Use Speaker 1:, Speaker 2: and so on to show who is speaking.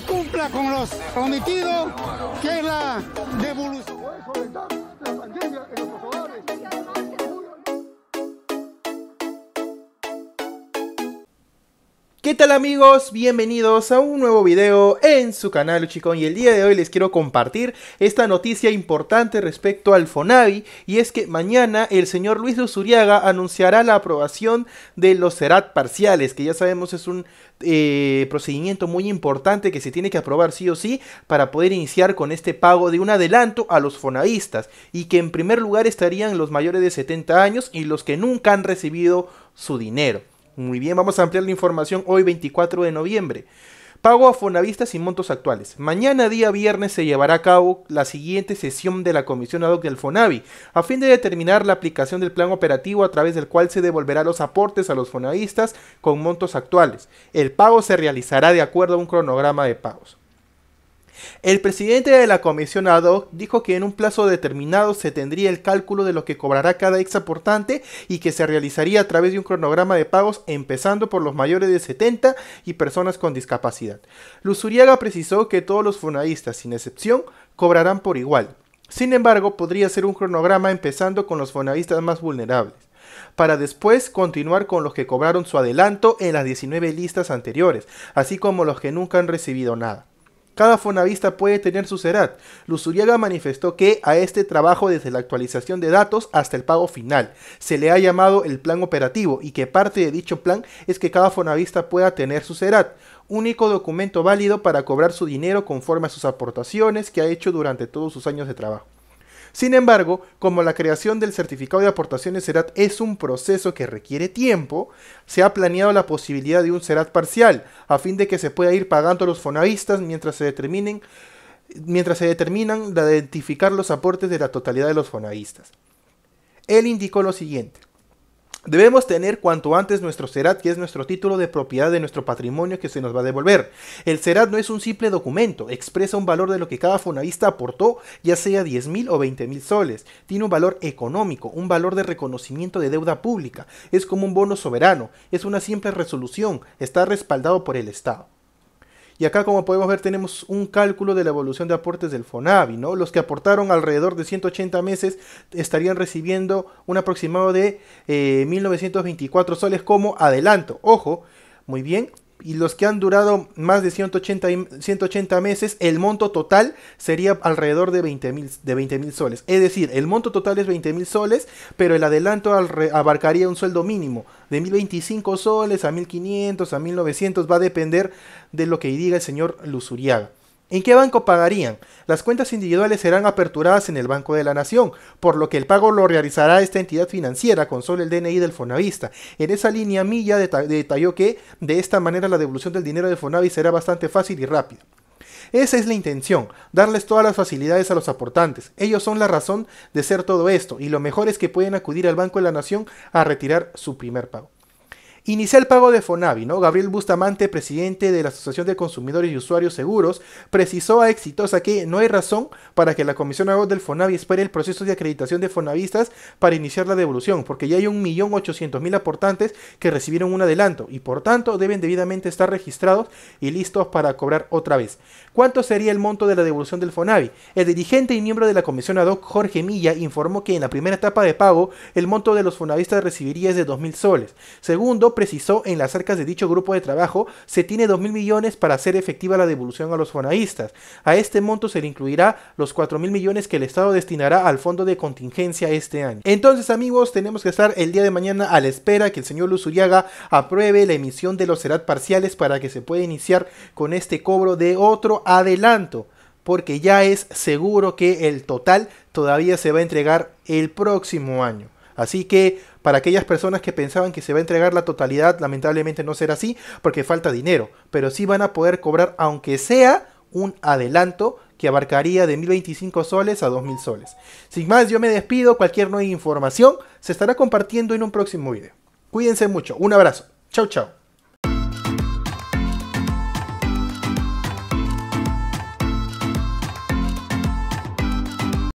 Speaker 1: cumpla con los prometidos, que es la devolución. ¿Qué tal amigos? Bienvenidos a un nuevo video en su canal chicos, y el día de hoy les quiero compartir esta noticia importante respecto al Fonavi y es que mañana el señor Luis Usuriaga anunciará la aprobación de los CERAT parciales que ya sabemos es un eh, procedimiento muy importante que se tiene que aprobar sí o sí para poder iniciar con este pago de un adelanto a los fonavistas y que en primer lugar estarían los mayores de 70 años y los que nunca han recibido su dinero. Muy bien, vamos a ampliar la información hoy 24 de noviembre. Pago a Fonavistas y montos actuales. Mañana día viernes se llevará a cabo la siguiente sesión de la Comisión Ad hoc del Fonavi, a fin de determinar la aplicación del plan operativo a través del cual se devolverá los aportes a los fonavistas con montos actuales. El pago se realizará de acuerdo a un cronograma de pagos. El presidente de la comisión ad dijo que en un plazo determinado se tendría el cálculo de lo que cobrará cada ex aportante y que se realizaría a través de un cronograma de pagos empezando por los mayores de 70 y personas con discapacidad. Luzuriaga precisó que todos los fonadistas, sin excepción, cobrarán por igual. Sin embargo, podría ser un cronograma empezando con los fonadistas más vulnerables para después continuar con los que cobraron su adelanto en las 19 listas anteriores, así como los que nunca han recibido nada. Cada fonavista puede tener su CERAT. Luzuriaga manifestó que a este trabajo desde la actualización de datos hasta el pago final se le ha llamado el plan operativo y que parte de dicho plan es que cada fonavista pueda tener su CERAT, único documento válido para cobrar su dinero conforme a sus aportaciones que ha hecho durante todos sus años de trabajo. Sin embargo, como la creación del certificado de aportaciones CERAT es un proceso que requiere tiempo, se ha planeado la posibilidad de un CERAT parcial, a fin de que se pueda ir pagando los fonavistas mientras se determinen mientras se determinan de identificar los aportes de la totalidad de los fonavistas. Él indicó lo siguiente. Debemos tener cuanto antes nuestro CERAT, que es nuestro título de propiedad de nuestro patrimonio que se nos va a devolver. El CERAT no es un simple documento, expresa un valor de lo que cada fonavista aportó, ya sea 10.000 o 20.000 soles. Tiene un valor económico, un valor de reconocimiento de deuda pública. Es como un bono soberano, es una simple resolución, está respaldado por el Estado. Y acá, como podemos ver, tenemos un cálculo de la evolución de aportes del FONAVI, ¿no? Los que aportaron alrededor de 180 meses estarían recibiendo un aproximado de 1.924 eh, soles como adelanto. Ojo, muy bien, y los que han durado más de 180, 180 meses, el monto total sería alrededor de 20 mil soles. Es decir, el monto total es 20 mil soles, pero el adelanto abarcaría un sueldo mínimo de 1025 soles a 1500, a 1900, va a depender de lo que diga el señor Lusuriaga. ¿En qué banco pagarían? Las cuentas individuales serán aperturadas en el Banco de la Nación, por lo que el pago lo realizará esta entidad financiera con solo el DNI del Fonavista. En esa línea Milla detalló que de esta manera la devolución del dinero del Fonavi será bastante fácil y rápida. Esa es la intención, darles todas las facilidades a los aportantes. Ellos son la razón de ser todo esto y lo mejor es que pueden acudir al Banco de la Nación a retirar su primer pago. Inicia el pago de Fonavi, ¿no? Gabriel Bustamante, presidente de la Asociación de Consumidores y Usuarios Seguros, precisó a Exitosa que no hay razón para que la Comisión agro del Fonavi espere el proceso de acreditación de Fonavistas para iniciar la devolución, porque ya hay un millón 1.800.000 aportantes que recibieron un adelanto y por tanto deben debidamente estar registrados y listos para cobrar otra vez. ¿Cuánto sería el monto de la devolución del Fonavi? El dirigente y miembro de la Comisión ad hoc, Jorge Milla, informó que en la primera etapa de pago el monto de los Fonavistas recibiría es de 2.000 soles. Segundo, precisó en las arcas de dicho grupo de trabajo se tiene mil millones para hacer efectiva la devolución a los fonaístas. A este monto se le incluirá los 4 mil millones que el Estado destinará al fondo de contingencia este año. Entonces amigos, tenemos que estar el día de mañana a la espera que el señor Luzuriaga apruebe la emisión de los CERAT parciales para que se pueda iniciar con este cobro de otro adelanto porque ya es seguro que el total todavía se va a entregar el próximo año. Así que para aquellas personas que pensaban que se va a entregar la totalidad, lamentablemente no será así porque falta dinero, pero sí van a poder cobrar aunque sea un adelanto que abarcaría de 1025 soles a 2000 soles. Sin más, yo me despido, cualquier nueva información se estará compartiendo en un próximo video. Cuídense mucho, un abrazo, Chau, chau.